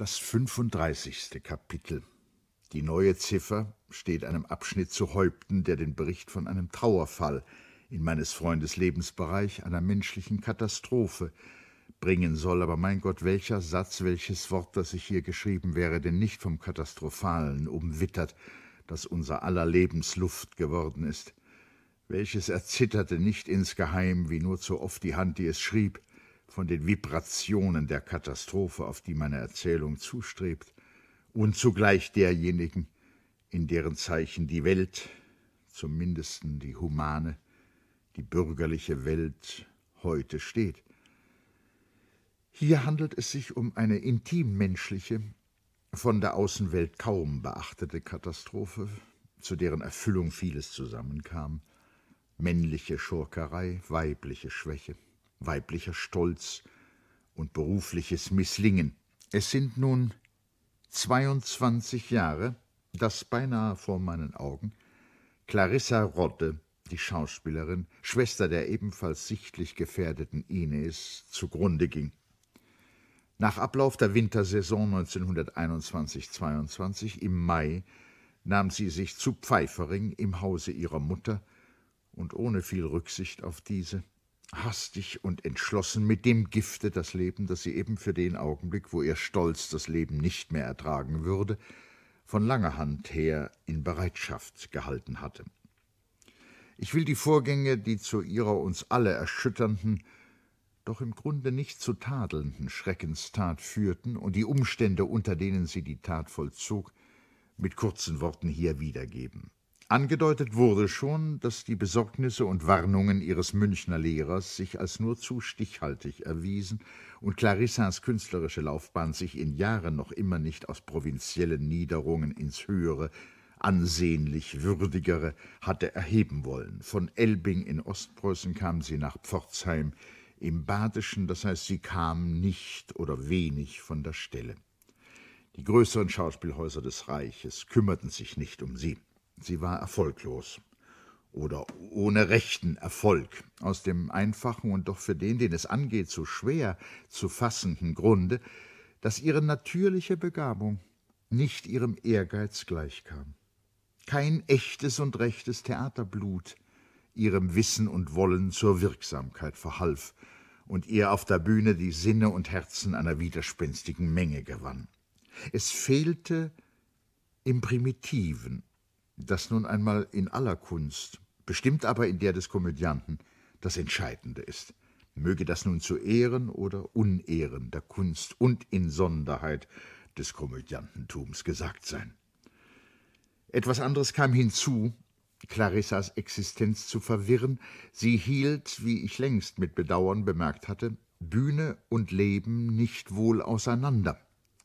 Das 35. Kapitel. Die neue Ziffer steht einem Abschnitt zu Häupten, der den Bericht von einem Trauerfall in meines Freundes Lebensbereich, einer menschlichen Katastrophe, bringen soll, aber mein Gott, welcher Satz, welches Wort, das ich hier geschrieben wäre, denn nicht vom Katastrophalen umwittert, das unser aller Lebensluft geworden ist. Welches erzitterte nicht insgeheim, wie nur zu oft die Hand, die es schrieb, von den Vibrationen der Katastrophe, auf die meine Erzählung zustrebt, und zugleich derjenigen, in deren Zeichen die Welt, zumindest die humane, die bürgerliche Welt heute steht. Hier handelt es sich um eine intimmenschliche, von der Außenwelt kaum beachtete Katastrophe, zu deren Erfüllung vieles zusammenkam männliche Schurkerei, weibliche Schwäche, weiblicher Stolz und berufliches Misslingen. Es sind nun 22 Jahre, dass beinahe vor meinen Augen Clarissa Rodde, die Schauspielerin, Schwester der ebenfalls sichtlich gefährdeten Ines, zugrunde ging. Nach Ablauf der Wintersaison 1921-22 im Mai nahm sie sich zu Pfeifering im Hause ihrer Mutter und ohne viel Rücksicht auf diese hastig und entschlossen mit dem Gifte das Leben, das sie eben für den Augenblick, wo ihr Stolz das Leben nicht mehr ertragen würde, von langer Hand her in Bereitschaft gehalten hatte. Ich will die Vorgänge, die zu ihrer uns alle erschütternden, doch im Grunde nicht zu tadelnden Schreckenstat führten und die Umstände, unter denen sie die Tat vollzog, mit kurzen Worten hier wiedergeben. Angedeutet wurde schon, dass die Besorgnisse und Warnungen ihres Münchner Lehrers sich als nur zu stichhaltig erwiesen und Clarissas künstlerische Laufbahn sich in Jahren noch immer nicht aus provinziellen Niederungen ins höhere, ansehnlich würdigere hatte erheben wollen. Von Elbing in Ostpreußen kam sie nach Pforzheim im Badischen, das heißt, sie kam nicht oder wenig von der Stelle. Die größeren Schauspielhäuser des Reiches kümmerten sich nicht um sie. Sie war erfolglos oder ohne rechten Erfolg. Aus dem einfachen und doch für den, den es angeht, so schwer zu fassenden Grunde, dass ihre natürliche Begabung nicht ihrem Ehrgeiz gleichkam. Kein echtes und rechtes Theaterblut ihrem Wissen und Wollen zur Wirksamkeit verhalf und ihr auf der Bühne die Sinne und Herzen einer widerspenstigen Menge gewann. Es fehlte im Primitiven das nun einmal in aller Kunst, bestimmt aber in der des Komödianten, das Entscheidende ist. Möge das nun zu Ehren oder Unehren der Kunst und Insonderheit des Komödiantentums gesagt sein. Etwas anderes kam hinzu, Clarissas Existenz zu verwirren. Sie hielt, wie ich längst mit Bedauern bemerkt hatte, Bühne und Leben nicht wohl auseinander.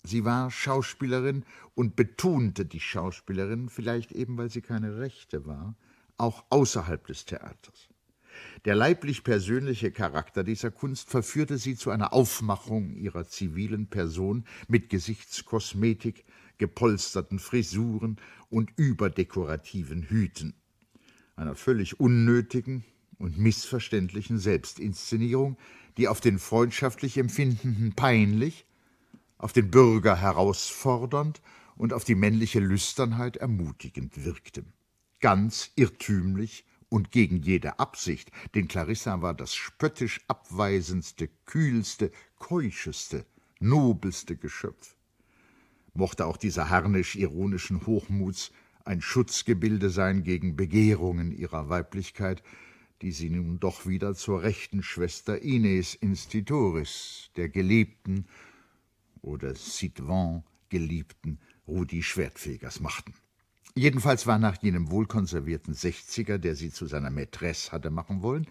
Sie war Schauspielerin und betonte die Schauspielerin, vielleicht eben weil sie keine Rechte war, auch außerhalb des Theaters. Der leiblich persönliche Charakter dieser Kunst verführte sie zu einer Aufmachung ihrer zivilen Person mit Gesichtskosmetik, gepolsterten Frisuren und überdekorativen Hüten, einer völlig unnötigen und missverständlichen Selbstinszenierung, die auf den freundschaftlich empfindenden peinlich, auf den Bürger herausfordernd und auf die männliche Lüsternheit ermutigend wirkte. Ganz irrtümlich und gegen jede Absicht, denn Clarissa war das spöttisch abweisendste, kühlste, keuscheste, nobelste Geschöpf. Mochte auch dieser harnisch ironischen Hochmuts ein Schutzgebilde sein gegen Begehrungen ihrer Weiblichkeit, die sie nun doch wieder zur rechten Schwester Ines Institoris, der gelebten, oder Sidvan geliebten Rudi Schwertfegers machten. Jedenfalls war nach jenem wohlkonservierten Sechziger, der sie zu seiner Mätresse hatte machen wollen,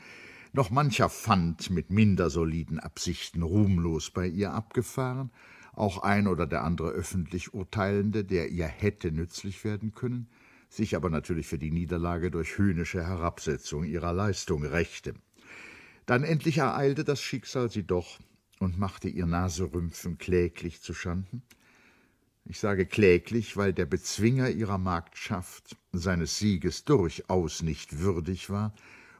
noch mancher Pfand mit minder soliden Absichten ruhmlos bei ihr abgefahren, auch ein oder der andere öffentlich Urteilende, der ihr hätte nützlich werden können, sich aber natürlich für die Niederlage durch höhnische Herabsetzung ihrer Leistung rächte. Dann endlich ereilte das Schicksal sie doch, und machte ihr Naserümpfen kläglich zuschanden? Ich sage kläglich, weil der Bezwinger ihrer Marktschaft seines Sieges durchaus nicht würdig war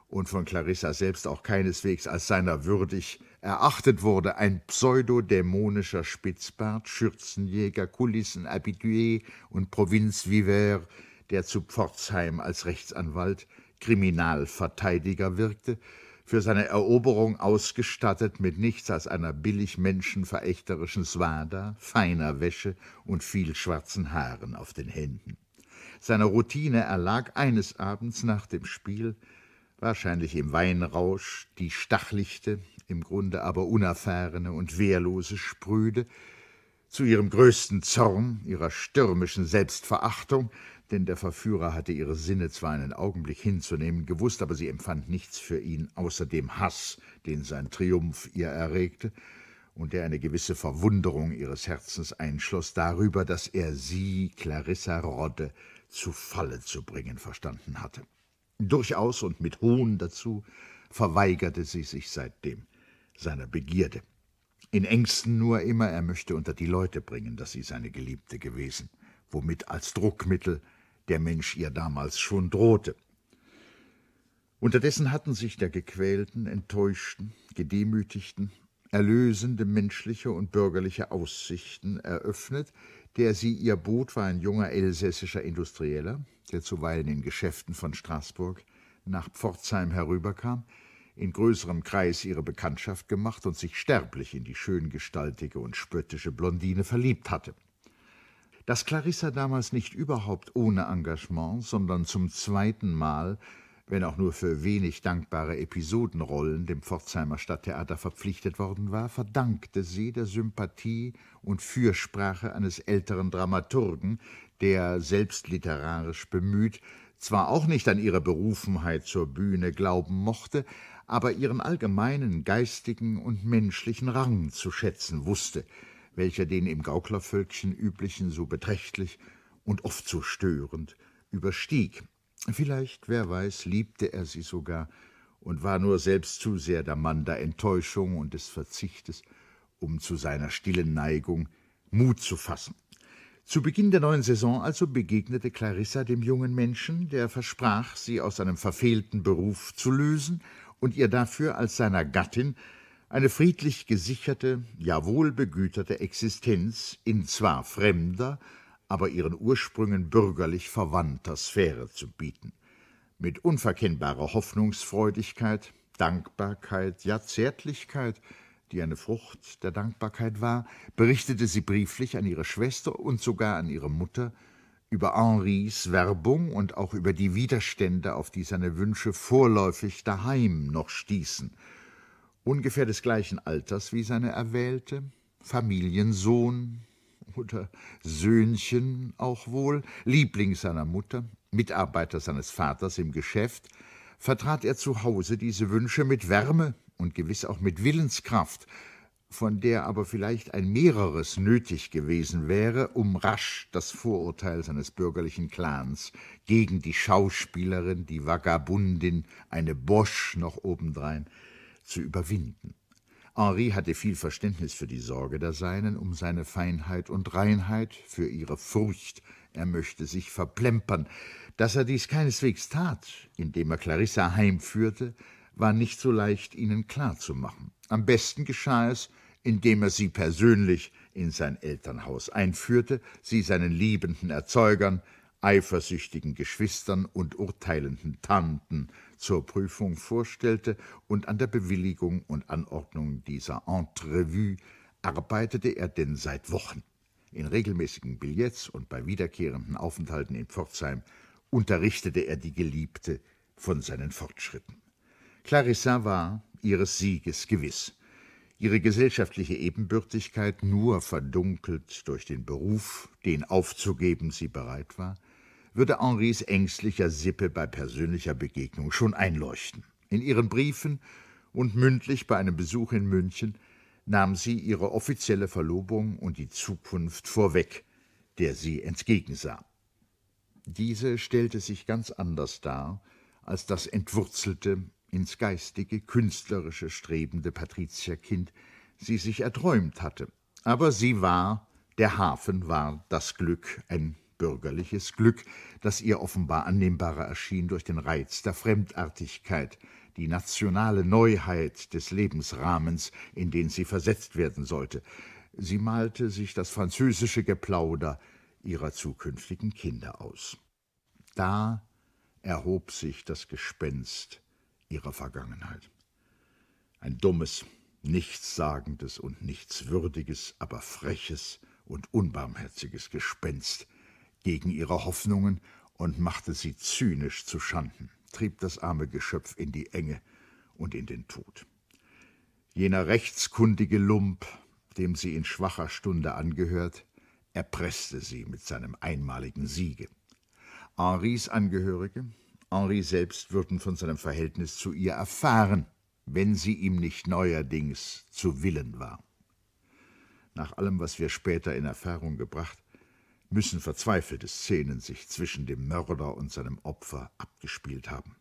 und von Clarissa selbst auch keineswegs als seiner würdig erachtet wurde, ein pseudodämonischer Spitzbart, Schürzenjäger, Kulissenhabitué und Provinzvivert, der zu Pforzheim als Rechtsanwalt, Kriminalverteidiger wirkte, für seine Eroberung ausgestattet mit nichts als einer billig menschenverächterischen Swada, feiner Wäsche und viel schwarzen Haaren auf den Händen. Seiner Routine erlag eines Abends nach dem Spiel, wahrscheinlich im Weinrausch, die stachlichte, im Grunde aber unerfahrene und wehrlose Sprüde, zu ihrem größten Zorn, ihrer stürmischen Selbstverachtung, denn der Verführer hatte ihre Sinne zwar einen Augenblick hinzunehmen gewusst, aber sie empfand nichts für ihn außer dem Hass, den sein Triumph ihr erregte, und der eine gewisse Verwunderung ihres Herzens einschloss darüber, dass er sie, Clarissa Rodde, zu Falle zu bringen verstanden hatte. Durchaus und mit Hohn dazu verweigerte sie sich seitdem seiner Begierde. In Ängsten nur immer, er möchte unter die Leute bringen, dass sie seine Geliebte gewesen, womit als Druckmittel der Mensch ihr damals schon drohte. Unterdessen hatten sich der gequälten, enttäuschten, gedemütigten, erlösende menschliche und bürgerliche Aussichten eröffnet, der sie ihr bot, war ein junger elsässischer Industrieller, der zuweilen in Geschäften von Straßburg nach Pforzheim herüberkam, in größerem Kreis ihre Bekanntschaft gemacht und sich sterblich in die schöngestaltige und spöttische Blondine verliebt hatte. Dass Clarissa damals nicht überhaupt ohne Engagement, sondern zum zweiten Mal, wenn auch nur für wenig dankbare Episodenrollen, dem Pforzheimer Stadttheater verpflichtet worden war, verdankte sie der Sympathie und Fürsprache eines älteren Dramaturgen, der, selbst literarisch bemüht, zwar auch nicht an ihre Berufenheit zur Bühne glauben mochte, aber ihren allgemeinen geistigen und menschlichen Rang zu schätzen wusste, welcher den im Gauklervölkchen üblichen so beträchtlich und oft so störend überstieg. Vielleicht, wer weiß, liebte er sie sogar und war nur selbst zu sehr der Mann der Enttäuschung und des Verzichtes, um zu seiner stillen Neigung Mut zu fassen. Zu Beginn der neuen Saison also begegnete Clarissa dem jungen Menschen, der versprach, sie aus einem verfehlten Beruf zu lösen und ihr dafür als seiner Gattin eine friedlich gesicherte, ja wohlbegüterte Existenz in zwar fremder, aber ihren Ursprüngen bürgerlich verwandter Sphäre zu bieten. Mit unverkennbarer Hoffnungsfreudigkeit, Dankbarkeit, ja Zärtlichkeit, die eine Frucht der Dankbarkeit war, berichtete sie brieflich an ihre Schwester und sogar an ihre Mutter über Henris Werbung und auch über die Widerstände, auf die seine Wünsche vorläufig daheim noch stießen – ungefähr des gleichen Alters wie seine Erwählte, Familiensohn oder Söhnchen auch wohl, Liebling seiner Mutter, Mitarbeiter seines Vaters im Geschäft, vertrat er zu Hause diese Wünsche mit Wärme und gewiss auch mit Willenskraft, von der aber vielleicht ein mehreres nötig gewesen wäre, um rasch das Vorurteil seines bürgerlichen Clans gegen die Schauspielerin, die Vagabundin, eine Bosch noch obendrein, zu überwinden. Henri hatte viel Verständnis für die Sorge der Seinen um seine Feinheit und Reinheit, für ihre Furcht, er möchte sich verplempern. Dass er dies keineswegs tat, indem er Clarissa heimführte, war nicht so leicht, ihnen klarzumachen. Am besten geschah es, indem er sie persönlich in sein Elternhaus einführte, sie seinen liebenden Erzeugern, eifersüchtigen Geschwistern und urteilenden Tanten zur Prüfung vorstellte und an der Bewilligung und Anordnung dieser Entrevue arbeitete er denn seit Wochen in regelmäßigen Billets und bei wiederkehrenden Aufenthalten in Pforzheim unterrichtete er die Geliebte von seinen Fortschritten. Clarissa war ihres Sieges gewiss, ihre gesellschaftliche Ebenbürtigkeit nur verdunkelt durch den Beruf, den aufzugeben sie bereit war, würde Henris ängstlicher Sippe bei persönlicher Begegnung schon einleuchten. In ihren Briefen und mündlich bei einem Besuch in München nahm sie ihre offizielle Verlobung und die Zukunft vorweg, der sie entgegensah. Diese stellte sich ganz anders dar als das entwurzelte, ins geistige, künstlerische strebende Patrizierkind sie sich erträumt hatte. Aber sie war, der Hafen war das Glück, ein bürgerliches Glück, das ihr offenbar annehmbarer erschien durch den Reiz der Fremdartigkeit, die nationale Neuheit des Lebensrahmens, in den sie versetzt werden sollte. Sie malte sich das französische Geplauder ihrer zukünftigen Kinder aus. Da erhob sich das Gespenst ihrer Vergangenheit. Ein dummes, nichtssagendes und nichtswürdiges, aber freches und unbarmherziges Gespenst, gegen ihre Hoffnungen und machte sie zynisch zu Schanden, trieb das arme Geschöpf in die Enge und in den Tod. Jener rechtskundige Lump, dem sie in schwacher Stunde angehört, erpresste sie mit seinem einmaligen Siege. Henris Angehörige, Henri selbst würden von seinem Verhältnis zu ihr erfahren, wenn sie ihm nicht neuerdings zu Willen war. Nach allem, was wir später in Erfahrung gebracht, müssen verzweifelte Szenen sich zwischen dem Mörder und seinem Opfer abgespielt haben.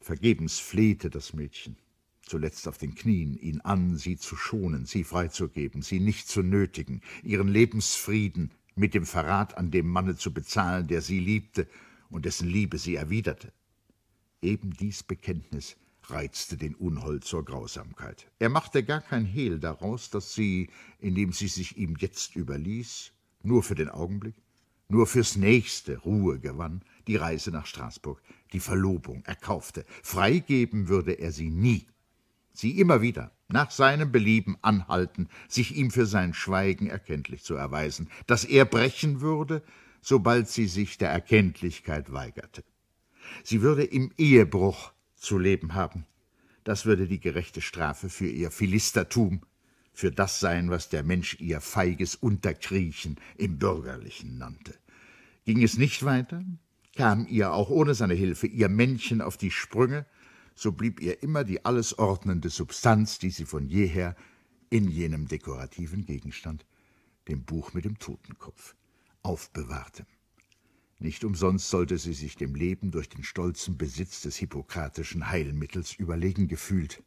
Vergebens flehte das Mädchen, zuletzt auf den Knien, ihn an, sie zu schonen, sie freizugeben, sie nicht zu nötigen, ihren Lebensfrieden mit dem Verrat an dem Manne zu bezahlen, der sie liebte und dessen Liebe sie erwiderte. Eben dies Bekenntnis reizte den Unhold zur Grausamkeit. Er machte gar kein Hehl daraus, dass sie, indem sie sich ihm jetzt überließ, nur für den Augenblick, nur fürs nächste Ruhe gewann, die Reise nach Straßburg, die Verlobung erkaufte. Freigeben würde er sie nie. Sie immer wieder, nach seinem Belieben anhalten, sich ihm für sein Schweigen erkenntlich zu erweisen, dass er brechen würde, sobald sie sich der Erkenntlichkeit weigerte. Sie würde im Ehebruch zu leben haben. Das würde die gerechte Strafe für ihr Philistertum für das sein, was der Mensch ihr feiges Unterkriechen im Bürgerlichen nannte. Ging es nicht weiter, kam ihr auch ohne seine Hilfe ihr Männchen auf die Sprünge, so blieb ihr immer die alles ordnende Substanz, die sie von jeher in jenem dekorativen Gegenstand, dem Buch mit dem Totenkopf, aufbewahrte. Nicht umsonst sollte sie sich dem Leben durch den stolzen Besitz des hippokratischen Heilmittels überlegen gefühlt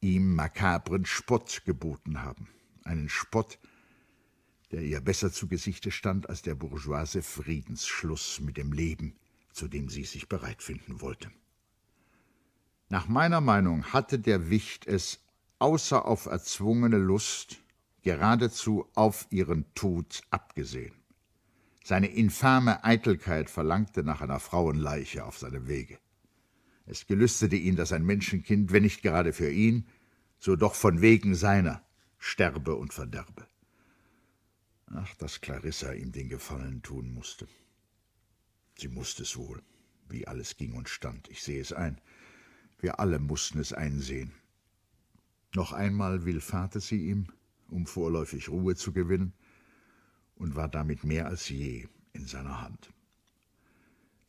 ihm makabren Spott geboten haben. Einen Spott, der ihr besser zu Gesichte stand als der bourgeoise Friedensschluss mit dem Leben, zu dem sie sich bereit finden wollte. Nach meiner Meinung hatte der Wicht es außer auf erzwungene Lust geradezu auf ihren Tod abgesehen. Seine infame Eitelkeit verlangte nach einer Frauenleiche auf seinem Wege. Es gelüstete ihn, dass ein Menschenkind, wenn nicht gerade für ihn, so doch von wegen seiner sterbe und verderbe. Ach, dass Clarissa ihm den Gefallen tun musste. Sie musste es wohl, wie alles ging und stand. Ich sehe es ein. Wir alle mussten es einsehen. Noch einmal willfahrte sie ihm, um vorläufig Ruhe zu gewinnen, und war damit mehr als je in seiner Hand.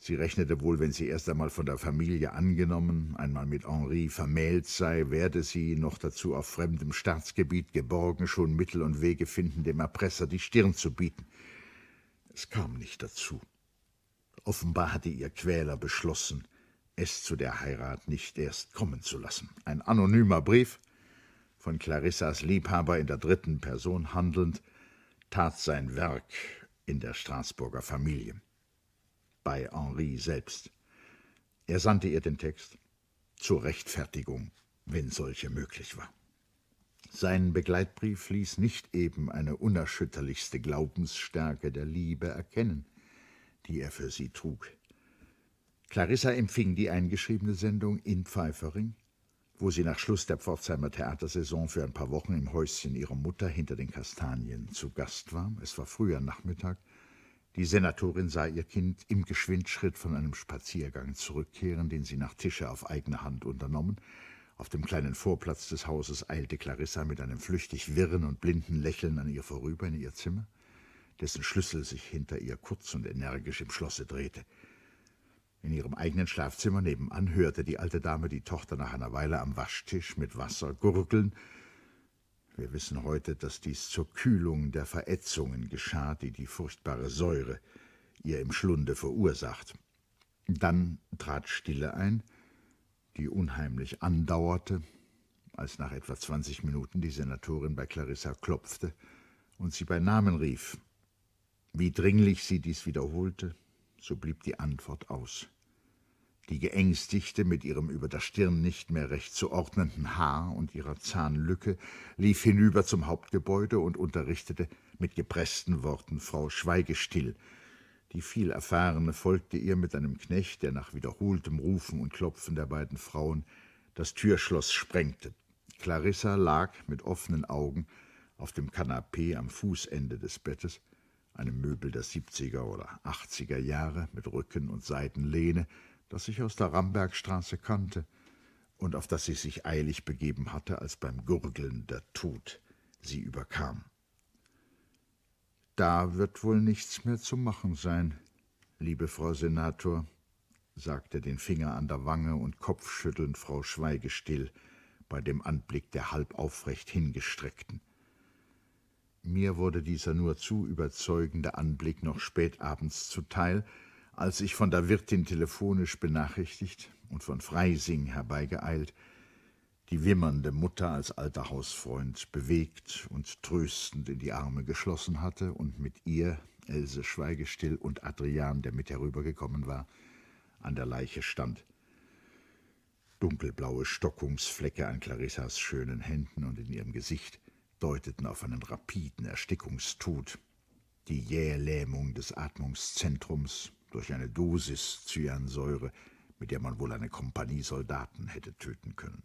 Sie rechnete wohl, wenn sie erst einmal von der Familie angenommen, einmal mit Henri vermählt sei, werde sie, noch dazu auf fremdem Staatsgebiet geborgen, schon Mittel und Wege finden, dem Erpresser die Stirn zu bieten. Es kam nicht dazu. Offenbar hatte ihr Quäler beschlossen, es zu der Heirat nicht erst kommen zu lassen. Ein anonymer Brief, von Clarissas Liebhaber in der dritten Person handelnd, tat sein Werk in der Straßburger Familie bei Henri selbst. Er sandte ihr den Text zur Rechtfertigung, wenn solche möglich war. Sein Begleitbrief ließ nicht eben eine unerschütterlichste Glaubensstärke der Liebe erkennen, die er für sie trug. Clarissa empfing die eingeschriebene Sendung in Pfeifering, wo sie nach Schluss der Pforzheimer Theatersaison für ein paar Wochen im Häuschen ihrer Mutter hinter den Kastanien zu Gast war. Es war früher Nachmittag, die Senatorin sah ihr Kind im Geschwindschritt von einem Spaziergang zurückkehren, den sie nach Tische auf eigene Hand unternommen. Auf dem kleinen Vorplatz des Hauses eilte Clarissa mit einem flüchtig wirren und blinden Lächeln an ihr vorüber in ihr Zimmer, dessen Schlüssel sich hinter ihr kurz und energisch im Schlosse drehte. In ihrem eigenen Schlafzimmer nebenan hörte die alte Dame die Tochter nach einer Weile am Waschtisch mit Wasser gurgeln wir wissen heute, dass dies zur Kühlung der Verätzungen geschah, die die furchtbare Säure ihr im Schlunde verursacht. Dann trat Stille ein, die unheimlich andauerte, als nach etwa zwanzig Minuten die Senatorin bei Clarissa klopfte und sie bei Namen rief. Wie dringlich sie dies wiederholte, so blieb die Antwort aus die Geängstigte mit ihrem über der Stirn nicht mehr recht zu ordnenden Haar und ihrer Zahnlücke lief hinüber zum Hauptgebäude und unterrichtete mit gepressten Worten Frau Schweigestill. Die vielerfahrene folgte ihr mit einem Knecht, der nach wiederholtem Rufen und Klopfen der beiden Frauen das Türschloss sprengte. Clarissa lag mit offenen Augen auf dem Kanapee am Fußende des Bettes, einem Möbel der 70er oder 80er Jahre mit Rücken und Seitenlehne, das ich aus der Rambergstraße kannte und auf das ich sich eilig begeben hatte, als beim Gurgeln der Tod sie überkam. Da wird wohl nichts mehr zu machen sein, liebe Frau Senator, sagte den Finger an der Wange und kopfschüttelnd Frau Schweigestill bei dem Anblick der halb aufrecht hingestreckten. Mir wurde dieser nur zu überzeugende Anblick noch spät abends zuteil, als ich von der Wirtin telefonisch benachrichtigt und von Freising herbeigeeilt, die wimmernde Mutter als alter Hausfreund bewegt und tröstend in die Arme geschlossen hatte und mit ihr, Else Schweigestill und Adrian, der mit herübergekommen war, an der Leiche stand. Dunkelblaue Stockungsflecke an Clarissas schönen Händen und in ihrem Gesicht deuteten auf einen rapiden Erstickungstod. Die jähe Lähmung des Atmungszentrums durch eine Dosis Cyansäure, mit der man wohl eine Kompanie Soldaten hätte töten können.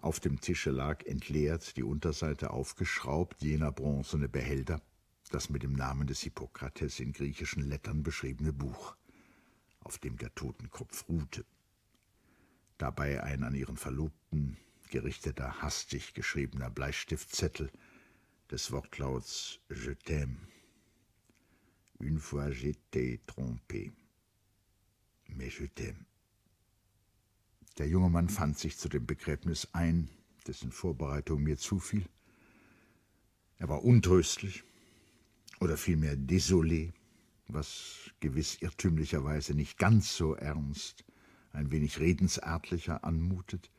Auf dem Tische lag entleert, die Unterseite aufgeschraubt, jener bronzene Behälter, das mit dem Namen des Hippokrates in griechischen Lettern beschriebene Buch, auf dem der Totenkopf ruhte. Dabei ein an ihren Verlobten gerichteter, hastig geschriebener Bleistiftzettel des Wortlauts Je t'aime Une fois j'étais trompé. Mais je t'aime. Der junge Mann fand sich zu dem Begräbnis ein, dessen Vorbereitung mir zufiel. Er war untröstlich oder vielmehr désolé, was gewiss irrtümlicherweise nicht ganz so ernst, ein wenig redensartlicher anmutet.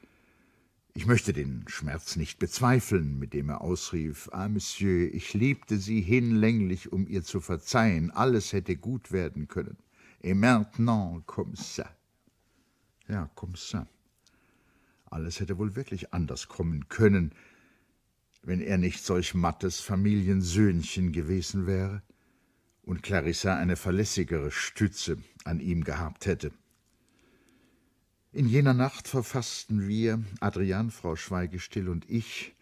Ich möchte den Schmerz nicht bezweifeln, mit dem er ausrief Ah, Monsieur, ich liebte sie hinlänglich, um ihr zu verzeihen, alles hätte gut werden können. Et maintenant, comme ça. Ja, comme ça. Alles hätte wohl wirklich anders kommen können, wenn er nicht solch mattes Familiensöhnchen gewesen wäre und Clarissa eine verlässigere Stütze an ihm gehabt hätte. In jener Nacht verfassten wir, Adrian, Frau Schweigestill und ich,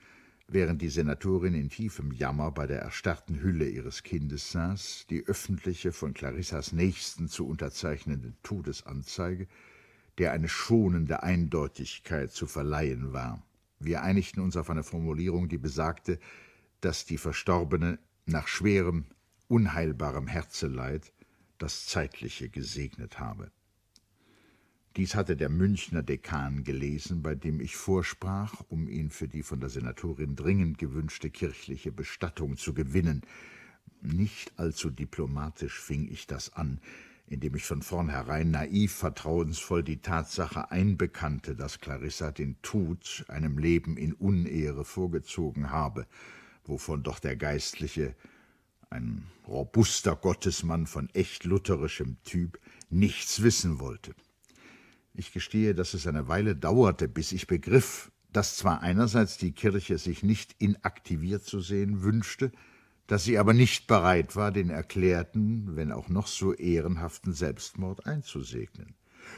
während die Senatorin in tiefem Jammer bei der erstarrten Hülle ihres Kindes saß, die öffentliche von Clarissas Nächsten zu unterzeichnende Todesanzeige, der eine schonende Eindeutigkeit zu verleihen war. Wir einigten uns auf eine Formulierung, die besagte, dass die Verstorbene nach schwerem, unheilbarem Herzeleid das Zeitliche gesegnet habe. Dies hatte der Münchner Dekan gelesen, bei dem ich vorsprach, um ihn für die von der Senatorin dringend gewünschte kirchliche Bestattung zu gewinnen. Nicht allzu diplomatisch fing ich das an, indem ich von vornherein naiv vertrauensvoll die Tatsache einbekannte, dass Clarissa den Tod einem Leben in Unehre vorgezogen habe, wovon doch der Geistliche, ein robuster Gottesmann von echt lutherischem Typ, nichts wissen wollte. Ich gestehe, dass es eine Weile dauerte, bis ich begriff, dass zwar einerseits die Kirche sich nicht inaktiviert zu sehen wünschte, dass sie aber nicht bereit war, den erklärten, wenn auch noch so ehrenhaften Selbstmord einzusegnen.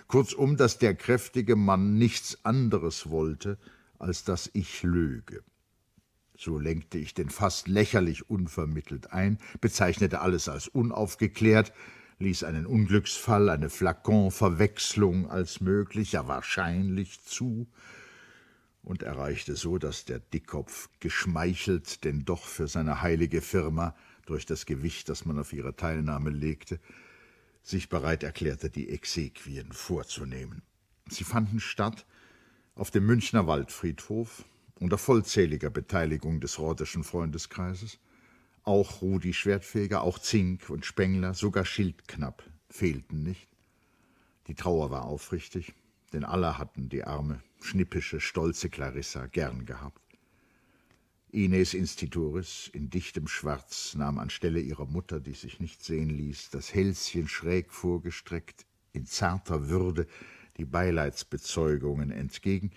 Kurzum, dass der kräftige Mann nichts anderes wollte, als dass ich löge. So lenkte ich den fast lächerlich unvermittelt ein, bezeichnete alles als unaufgeklärt, ließ einen Unglücksfall, eine Flakonverwechslung als möglich, ja wahrscheinlich zu und erreichte so, dass der Dickkopf geschmeichelt, denn doch für seine heilige Firma durch das Gewicht, das man auf ihre Teilnahme legte, sich bereit erklärte, die Exequien vorzunehmen. Sie fanden statt auf dem Münchner Waldfriedhof unter vollzähliger Beteiligung des Rodeschen Freundeskreises auch Rudi Schwertfeger, auch Zink und Spengler, sogar Schildknapp fehlten nicht. Die Trauer war aufrichtig, denn alle hatten die arme, schnippische, stolze Clarissa gern gehabt. Ines Instituris in dichtem Schwarz nahm anstelle ihrer Mutter, die sich nicht sehen ließ, das Hälschen schräg vorgestreckt, in zarter Würde die Beileidsbezeugungen entgegen.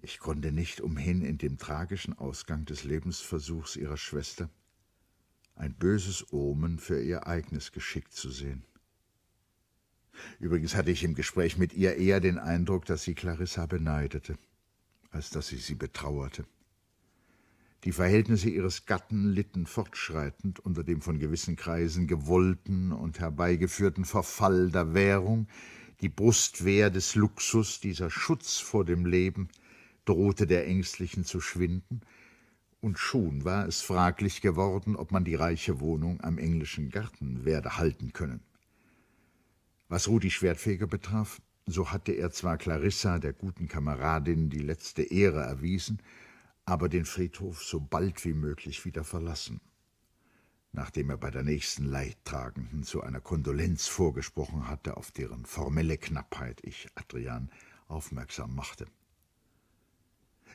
Ich konnte nicht umhin, in dem tragischen Ausgang des Lebensversuchs ihrer Schwester ein böses Omen für ihr eigenes Geschick zu sehen. Übrigens hatte ich im Gespräch mit ihr eher den Eindruck, dass sie Clarissa beneidete, als dass sie sie betrauerte. Die Verhältnisse ihres Gatten litten fortschreitend unter dem von gewissen Kreisen gewollten und herbeigeführten Verfall der Währung, die Brustwehr des Luxus, dieser Schutz vor dem Leben, drohte der Ängstlichen zu schwinden, und schon war es fraglich geworden, ob man die reiche Wohnung am englischen Garten werde halten können. Was Rudi Schwertfeger betraf, so hatte er zwar Clarissa, der guten Kameradin, die letzte Ehre erwiesen, aber den Friedhof so bald wie möglich wieder verlassen. Nachdem er bei der nächsten Leidtragenden zu einer Kondolenz vorgesprochen hatte, auf deren formelle Knappheit ich Adrian aufmerksam machte.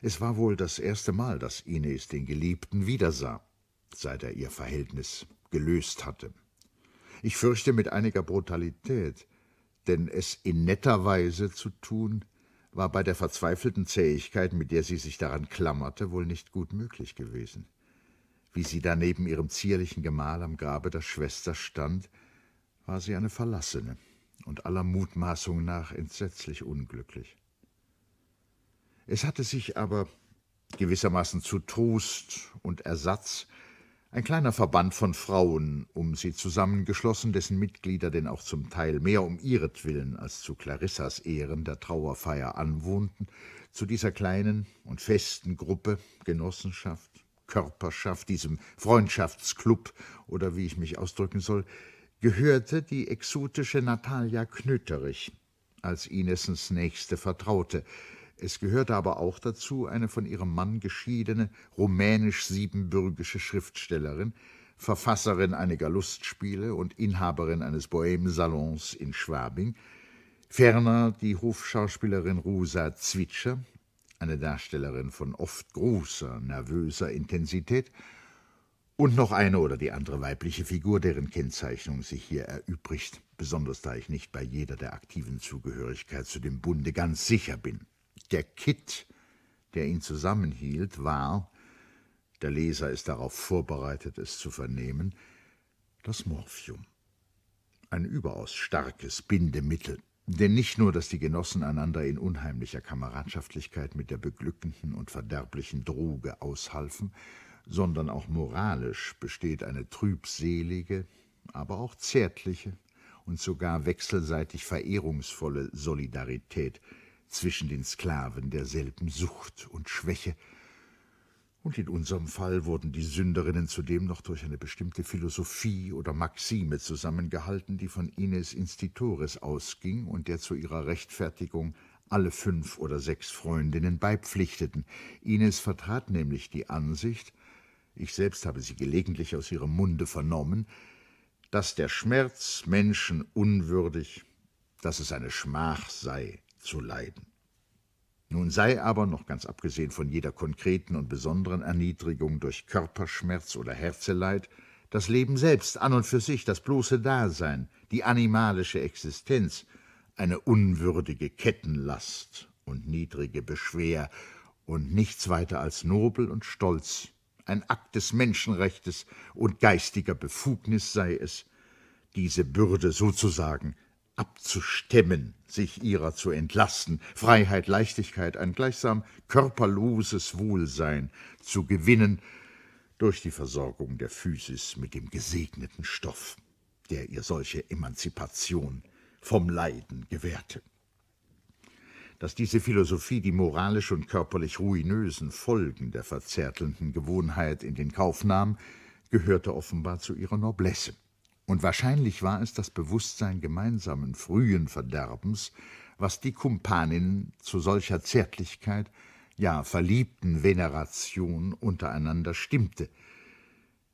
Es war wohl das erste Mal, dass Ines den Geliebten wiedersah, seit er ihr Verhältnis gelöst hatte. Ich fürchte mit einiger Brutalität, denn es in netter Weise zu tun, war bei der verzweifelten Zähigkeit, mit der sie sich daran klammerte, wohl nicht gut möglich gewesen. Wie sie da neben ihrem zierlichen Gemahl am Grabe der Schwester stand, war sie eine Verlassene und aller Mutmaßung nach entsetzlich unglücklich. Es hatte sich aber gewissermaßen zu Trost und Ersatz ein kleiner Verband von Frauen um sie zusammengeschlossen, dessen Mitglieder denn auch zum Teil mehr um ihretwillen als zu Clarissas Ehren der Trauerfeier anwohnten, zu dieser kleinen und festen Gruppe, Genossenschaft, Körperschaft, diesem Freundschaftsklub oder wie ich mich ausdrücken soll, gehörte die exotische Natalia Knöterich als Inessens nächste Vertraute, es gehörte aber auch dazu eine von ihrem Mann geschiedene rumänisch-siebenbürgische Schriftstellerin, Verfasserin einiger Lustspiele und Inhaberin eines Bohème-Salons in Schwabing, ferner die Hofschauspielerin Rusa Zwitscher, eine Darstellerin von oft großer, nervöser Intensität, und noch eine oder die andere weibliche Figur, deren Kennzeichnung sich hier erübrigt, besonders da ich nicht bei jeder der aktiven Zugehörigkeit zu dem Bunde ganz sicher bin der Kitt, der ihn zusammenhielt, war, der Leser ist darauf vorbereitet, es zu vernehmen, das Morphium. Ein überaus starkes Bindemittel, denn nicht nur, dass die Genossen einander in unheimlicher Kameradschaftlichkeit mit der beglückenden und verderblichen Droge aushalfen, sondern auch moralisch besteht eine trübselige, aber auch zärtliche und sogar wechselseitig verehrungsvolle Solidarität zwischen den Sklaven derselben Sucht und Schwäche, und in unserem Fall wurden die Sünderinnen zudem noch durch eine bestimmte Philosophie oder Maxime zusammengehalten, die von Ines Institores ausging und der zu ihrer Rechtfertigung alle fünf oder sechs Freundinnen beipflichteten. Ines vertrat nämlich die Ansicht, ich selbst habe sie gelegentlich aus ihrem Munde vernommen, dass der Schmerz Menschen unwürdig, dass es eine Schmach sei, zu leiden. Nun sei aber, noch ganz abgesehen von jeder konkreten und besonderen Erniedrigung durch Körperschmerz oder Herzeleid, das Leben selbst an und für sich, das bloße Dasein, die animalische Existenz, eine unwürdige Kettenlast und niedrige Beschwer und nichts weiter als nobel und stolz, ein Akt des Menschenrechtes und geistiger Befugnis sei es, diese Bürde sozusagen abzustemmen, sich ihrer zu entlasten, Freiheit, Leichtigkeit, ein gleichsam körperloses Wohlsein zu gewinnen durch die Versorgung der Physis mit dem gesegneten Stoff, der ihr solche Emanzipation vom Leiden gewährte. Dass diese Philosophie die moralisch und körperlich ruinösen Folgen der verzärtelnden Gewohnheit in den Kauf nahm, gehörte offenbar zu ihrer Noblesse und wahrscheinlich war es das Bewusstsein gemeinsamen frühen Verderbens, was die Kumpanin zu solcher Zärtlichkeit, ja verliebten Veneration untereinander stimmte.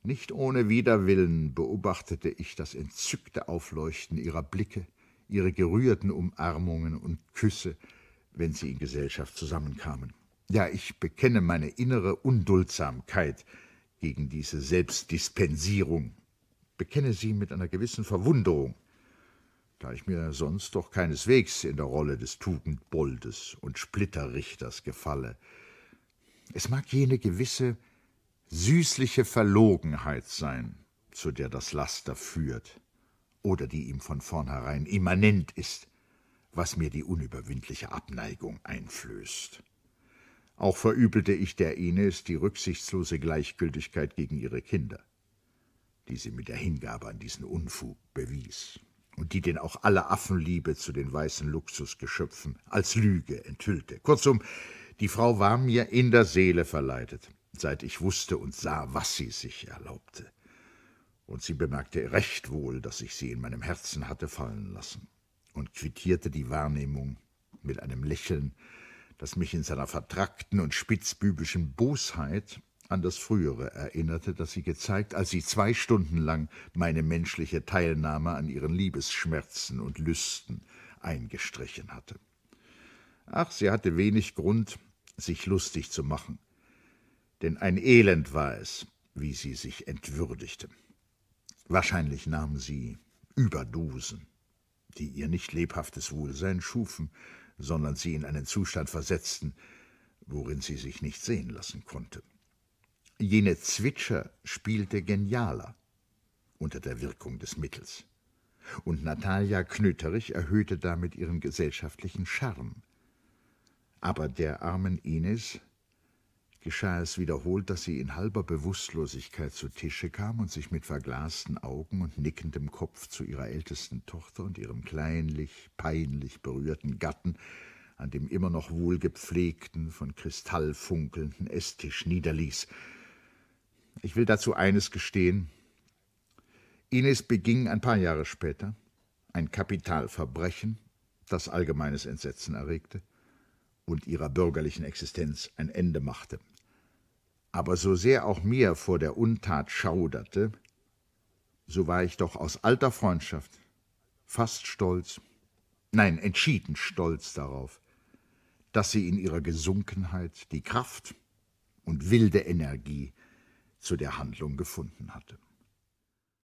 Nicht ohne Widerwillen beobachtete ich das entzückte Aufleuchten ihrer Blicke, ihre gerührten Umarmungen und Küsse, wenn sie in Gesellschaft zusammenkamen. Ja, ich bekenne meine innere Unduldsamkeit gegen diese Selbstdispensierung bekenne sie mit einer gewissen Verwunderung, da ich mir sonst doch keineswegs in der Rolle des Tugendboldes und Splitterrichters gefalle. Es mag jene gewisse süßliche Verlogenheit sein, zu der das Laster führt, oder die ihm von vornherein immanent ist, was mir die unüberwindliche Abneigung einflößt. Auch verübelte ich der Ines die rücksichtslose Gleichgültigkeit gegen ihre Kinder die sie mit der Hingabe an diesen Unfug bewies und die denn auch alle Affenliebe zu den weißen Luxusgeschöpfen als Lüge enthüllte. Kurzum, die Frau war mir in der Seele verleitet, seit ich wusste und sah, was sie sich erlaubte. Und sie bemerkte recht wohl, dass ich sie in meinem Herzen hatte fallen lassen und quittierte die Wahrnehmung mit einem Lächeln, das mich in seiner vertrackten und spitzbübischen Bosheit an das Frühere erinnerte, das sie gezeigt, als sie zwei Stunden lang meine menschliche Teilnahme an ihren Liebesschmerzen und Lüsten eingestrichen hatte. Ach, sie hatte wenig Grund, sich lustig zu machen, denn ein Elend war es, wie sie sich entwürdigte. Wahrscheinlich nahm sie Überdosen, die ihr nicht lebhaftes Wohlsein schufen, sondern sie in einen Zustand versetzten, worin sie sich nicht sehen lassen konnte. Jene Zwitscher spielte genialer unter der Wirkung des Mittels. Und Natalia Knöterich erhöhte damit ihren gesellschaftlichen Charme. Aber der armen Ines geschah es wiederholt, dass sie in halber Bewusstlosigkeit zu Tische kam und sich mit verglasten Augen und nickendem Kopf zu ihrer ältesten Tochter und ihrem kleinlich, peinlich berührten Gatten an dem immer noch wohlgepflegten, von Kristall funkelnden Esstisch niederließ, ich will dazu eines gestehen. Ines beging ein paar Jahre später ein Kapitalverbrechen, das allgemeines Entsetzen erregte und ihrer bürgerlichen Existenz ein Ende machte. Aber so sehr auch mir vor der Untat schauderte, so war ich doch aus alter Freundschaft fast stolz, nein, entschieden stolz darauf, dass sie in ihrer Gesunkenheit die Kraft und wilde Energie zu der Handlung gefunden hatte.